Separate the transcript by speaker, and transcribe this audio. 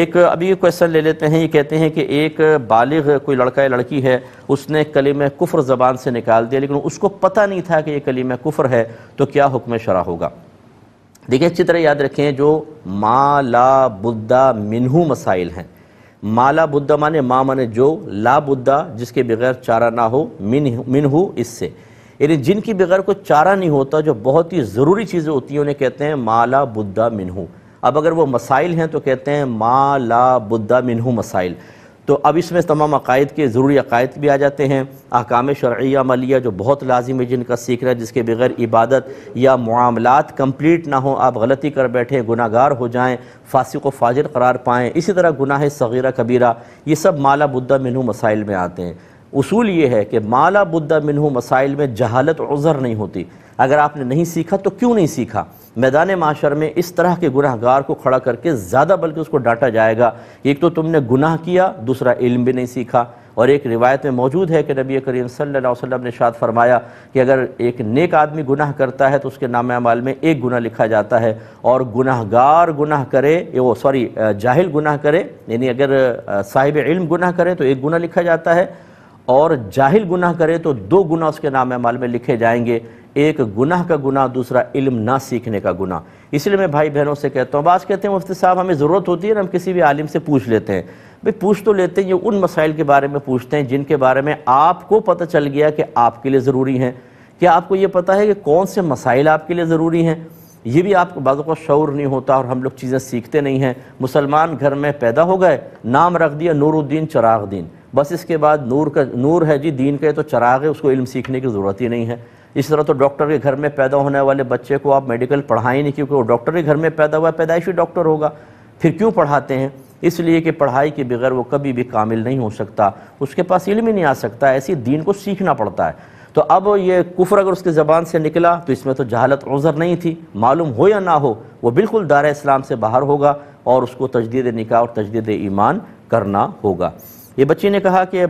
Speaker 1: एक अभी ये क्वेश्चन ले लेते हैं ये कहते हैं कि एक बालिग कोई लड़का या लड़की है उसने कलीम कुफ्र ज़बान से निकाल दिया लेकिन उसको पता नहीं था कि ये कलीम कुफ्र है तो क्या हुक्म शरा होगा देखिए अच्छी तरह याद रखें जो ला बुद्धा मिनहू मसाइल हैं माला बुद्धा माने माँ माने जो ला बुद्धा जिसके बगैर चारा ना हो मिन मिनहू इससे यानी जिनकी बगैर कोई चारा नहीं होता जो बहुत ही ज़रूरी चीज़ें होती हैं उन्हें कहते हैं माला बुद्धा मिनहू अब अगर वो मसाइल हैं तो कहते हैं मा ला बुद्धा मिनहू मसाइल तो अब इसमें तमाम अकायद के ज़रूरी अकायद भी आ जाते हैं अहकाम शर्या मलिया जो बहुत लाजिम है जिनका सीख रहा है जिसके बगैर इबादत या मामलात कम्प्लीट ना हो आप गलती कर बैठें गुनागार हो जाएँ फासिक व फाजिर करार पाएँ इसी तरह गुनाह सगीरा कबीरा ये सब माला बुद्धा मिनू मसाइल में आते हैं उसूल ये है कि माला बुद्धा मिनहू मसाइल में जहालत उज़र नहीं होती अगर आपने नहीं सीखा तो क्यों नहीं सीखा मैदान माशर में इस तरह के गुनाहगार को खड़ा करके ज़्यादा बल्कि उसको डांटा जाएगा एक तो तुमने गुनाह किया दूसरा इल्म भी नहीं सीखा और एक रिवायत में मौजूद है कि नबी करीम सल्लल्लाहु अलैहि वसल्लम ने शाद फरमाया कि अगर एक नेक आदमी गुनाह करता है तो उसके नाम अमाल में एक गुना लिखा जाता है और गुनाहगार गुनाह करे वो सॉरी जाहिल गुनाह करे यानी अगर साहिब इल्म गुनाह करे तो एक गुना लिखा जाता है और जाहिल गुनाह करे तो दो गुना उसके नाम माल में लिखे जाएंगे एक गुनाह का गुना दूसरा इल्म ना सीखने का गुना इसलिए मैं भाई बहनों से कहता हूँ बास कहते हैं मुफ्ती साहब हमें ज़रूरत होती है ना हम किसी भी आलिम से पूछ लेते हैं भाई पूछ तो लेते हैं ये उन मसाइल के बारे में पूछते हैं जिनके बारे में आपको पता चल गया कि आपके लिए ज़रूरी हैं क्या आपको ये पता है कि कौन से मसाइल आपके लिए ज़रूरी हैं ये भी आपको बाज़ों का शौर नहीं होता और हम लोग चीज़ें सीखते नहीं हैं मुसलमान घर में पैदा हो गए नाम रख दिया नूरुद्दीन चराग चरागदीन बस इसके बाद नूर का नूर है जी दीन का तो चराग है उसको इल्म सीखने की ज़रूरत ही नहीं है इस तरह तो डॉक्टर के घर में पैदा होने वाले बच्चे को आप मेडिकल पढ़ाएं नहीं क्योंकि वो डॉक्टर के घर में पैदा हुआ पैदाइशी डॉक्टर होगा फिर क्यों पढ़ाते हैं इसलिए कि पढ़ाई के बगैर वो कभी भी कामिल नहीं हो सकता उसके पास इल्म ही नहीं आ सकता ऐसी दीन को सीखना पड़ता है तो अब ये कुफर अगर उसकी ज़बान से निकला तो इसमें तो जहालत उज़र नहीं थी मालूम हो या ना हो वो बिल्कुल दार इस्लाम से बाहर होगा और उसको तजदीद निकाह और तजदीद ईमान करना होगा ये बच्ची ने कहा कि